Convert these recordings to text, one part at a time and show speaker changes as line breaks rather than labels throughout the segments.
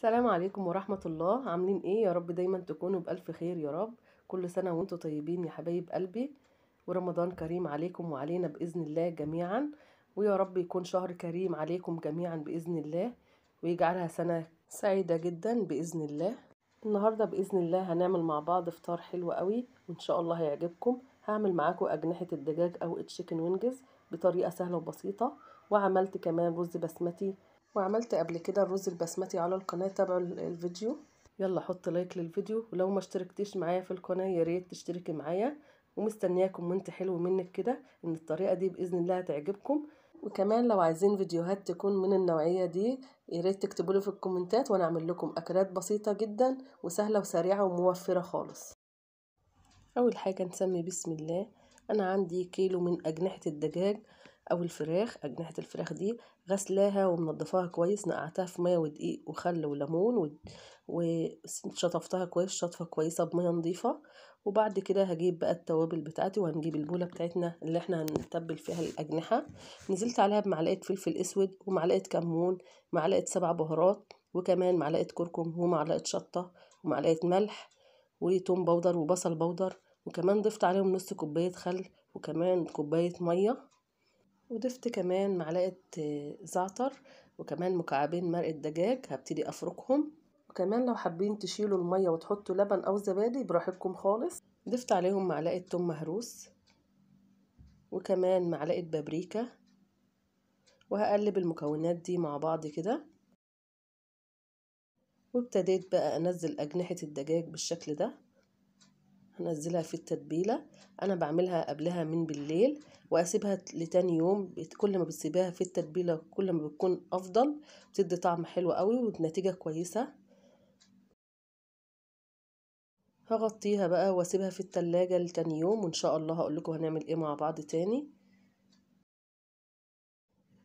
السلام عليكم ورحمة الله عاملين ايه يا رب دايما تكونوا بألف خير يا رب كل سنة وانتوا طيبين يا حبايب قلبي ورمضان كريم عليكم وعلينا بإذن الله جميعا ويا رب يكون شهر كريم عليكم جميعا بإذن الله ويجعلها سنة سعيدة جدا بإذن الله النهاردة بإذن الله هنعمل مع بعض فطار حلو قوي وإن شاء الله هيعجبكم هعمل معاكم أجنحة الدجاج أو التشيكن وينجز بطريقة سهلة وبسيطة وعملت كمان رز بسمتي وعملت قبل كده الرز البسمتي على القناة تابعوا الفيديو يلا حط لايك للفيديو ولو ما اشتركتيش معايا في القناة يا ريت تشتركي معايا ومستنياكم كومنت حلو منك كده ان الطريقة دي بإذن الله هتعجبكم وكمان لو عايزين فيديوهات تكون من النوعية دي يا ريت تكتبوا في الكومنتات وانا اعمل لكم اكلات بسيطة جدا وسهلة وسريعة وموفرة خالص اول حاجة نسمي بسم الله انا عندي كيلو من اجنحة الدجاج او الفراخ اجنحه الفراخ دي غسلاها ومنضفاها كويس نقعتها في ميه ودقيق وخل وليمون وشطفتها كويس شطفه كويسه بميه نظيفه وبعد كده هجيب بقى التوابل بتاعتي وهنجيب البوله بتاعتنا اللي احنا هنتبل فيها الاجنحه نزلت عليها بمعلقه فلفل اسود ومعلقه كمون معلقه سبع بهارات وكمان معلقه كركم ومعلقه شطه ومعلقه ملح وتوم بودر وبصل بودر وكمان ضفت عليهم نص كوبايه خل وكمان كوبايه ميه وضفت كمان معلقة آه، زعتر وكمان مكعبين مرقة دجاج هبتدي أفركهم وكمان لو حابين تشيلوا المية وتحطوا لبن أو زبادي براحتكم خالص ضفت عليهم معلقة توم مهروس وكمان معلقة بابريكا وهقلب المكونات دي مع بعض كده وابتديت بقى أنزل أجنحة الدجاج بالشكل ده هنزلها في التتبيلة انا بعملها قبلها من بالليل واسيبها لتاني يوم كل ما بتسيبها في التتبيلة كل ما بتكون افضل بتدي طعم حلو قوي ونتيجة كويسة هغطيها بقى واسيبها في التلاجة لتاني يوم وان شاء الله هقولكم هنعمل ايه مع بعض تاني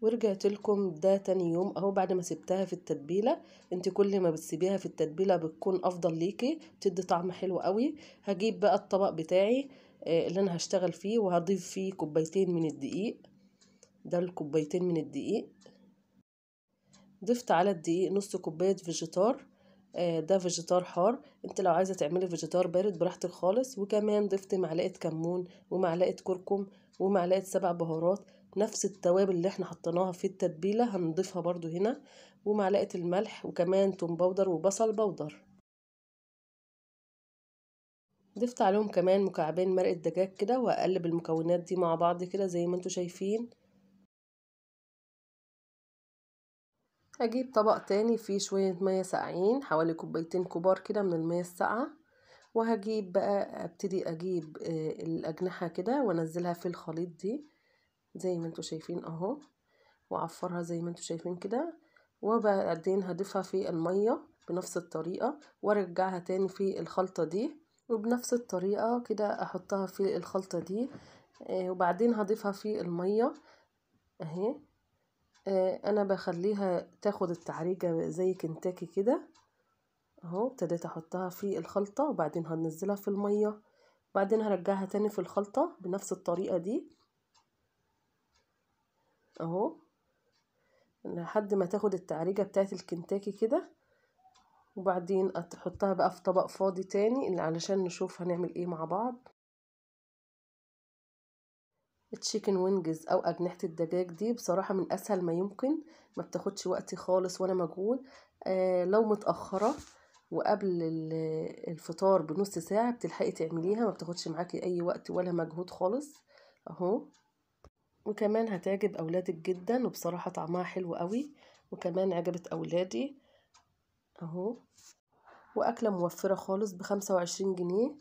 ورجعت لكم ده تاني يوم اهو بعد ما سبتها في التتبيله انت كل ما بتسيبيها في التتبيله بتكون افضل ليكي بتدي طعم حلو قوي هجيب بقى الطبق بتاعي آه، اللي انا هشتغل فيه وهضيف فيه كوبايتين من الدقيق ده الكوبايتين من الدقيق ضفت على الدقيق نص كوبايه فيجيتار آه، ده فيجيتار حار انت لو عايزه تعملي فيجيتار بارد براحتك خالص وكمان ضفت معلقه كمون ومعلقه كركم ومعلقه سبع بهارات نفس التوابل اللي احنا حطيناها في التتبيلة هنضيفها برضو هنا ومعلقة الملح وكمان توم بودر وبصل بودر ضفت عليهم كمان مكعبين مرقة دجاج كده واقلب المكونات دي مع بعض كده زي ما انتوا شايفين هجيب طبق تاني فيه شوية مية ساقعين حوالي كوبايتين كبار كده من المية الساقعة وهجيب بقى ابتدي اجيب آه، الاجنحة كده وانزلها في الخليط دي زي ما انتوا شايفين اهو وعفرها زي ما انتوا شايفين كده وبعدين هضيفها في المية بنفس الطريقة وارجعها تاني في الخلطة دي وبنفس الطريقة كده احطها في الخلطة دي آه، وبعدين هضيفها في المية اهي آه، انا بخليها تاخد التعريجة زي كنتاكي كده اهو ابتديت احطها في الخلطة وبعدين هنزلها في المية بعدين هرجعها تاني في الخلطة بنفس الطريقة دي اهو لحد ما تاخد التعريجة بتاعت الكنتاكي كده وبعدين هتحطها بقى في طبق فاضي تاني اللي علشان نشوف هنعمل ايه مع بعض تشيكن وينجز او اجنحه الدجاج دي بصراحه من اسهل ما يمكن ما بتاخدش وقتي خالص ولا مجهود آه لو متاخره وقبل الفطار بنص ساعه بتلحقي تعمليها ما بتاخدش معاكي اي وقت ولا مجهود خالص اهو وكمان هتعجب أولادك جدا وبصراحة طعمها حلو قوي وكمان عجبت أولادي أهو وأكلة موفرة خالص بخمسة وعشرين جنيه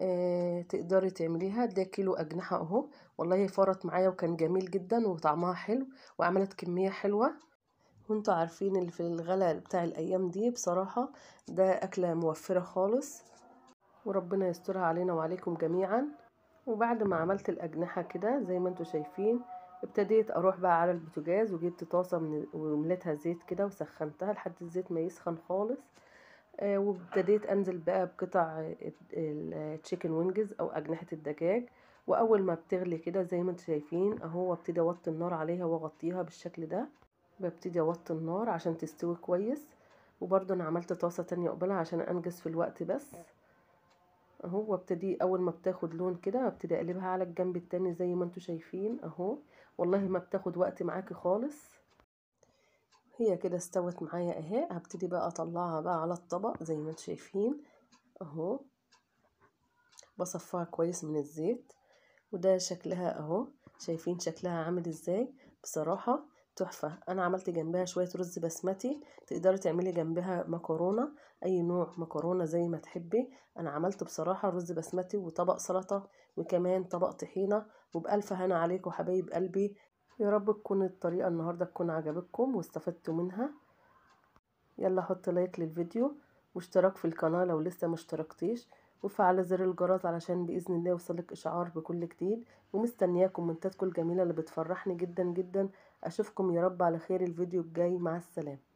آه تقدري تعمليها ده كيلو أجنحة أهو والله فارت معايا وكان جميل جدا وطعمها حلو وعملت كمية حلوة وانتوا عارفين اللي في الغلا بتاع الأيام دي بصراحة ده أكلة موفرة خالص وربنا يسترها علينا وعليكم جميعا وبعد ما عملت الأجنحة كده زي ما انتوا شايفين ابتديت اروح بقى على البوتجاز وجبت طاسة من ومليتها زيت كده وسخنتها لحد الزيت ما يسخن خالص آه، وابتديت انزل بقى بقطع التشيكن وينجز او اجنحة الدجاج واول ما بتغلي كده زي ما انتوا شايفين اهو ابتدي اوطي النار عليها واغطيها بالشكل ده ببتدي اوطي النار عشان تستوي كويس وبرده انا عملت طاسة تانية قبلها عشان انجز في الوقت بس اهو وابتدي اول ما بتاخد لون كده ابتدي اقلبها على الجنب التاني زي ما انتوا شايفين اهو والله ما بتاخد وقت معاكي خالص هي كده استوت معايا اهي هبتدي بقى اطلعها بقى على الطبق زي ما انتوا شايفين اهو بصفها كويس من الزيت وده شكلها اهو شايفين شكلها عامل ازاي بصراحة تحفة انا عملت جنبها شوية رز بسمتي تقدري تعملي جنبها مكرونة اي نوع مكرونة زي ما تحبي انا عملت بصراحة رز بسمتي وطبق سلطة وكمان طبق طحينة وبألف هنا عليكم حبايب قلبي يا رب تكون الطريقة النهاردة تكون عجبتكم واستفدتوا منها يلا حط لايك للفيديو واشتراك في القناة لو لسه ما اشتركتيش وفعل زر الجرس علشان بإذن الله يوصلك إشعار بكل جديد ومستنياكم منتاتكم الجميلة اللي بتفرحني جدا جدا اشوفكم يا رب على خير الفيديو الجاي مع السلامه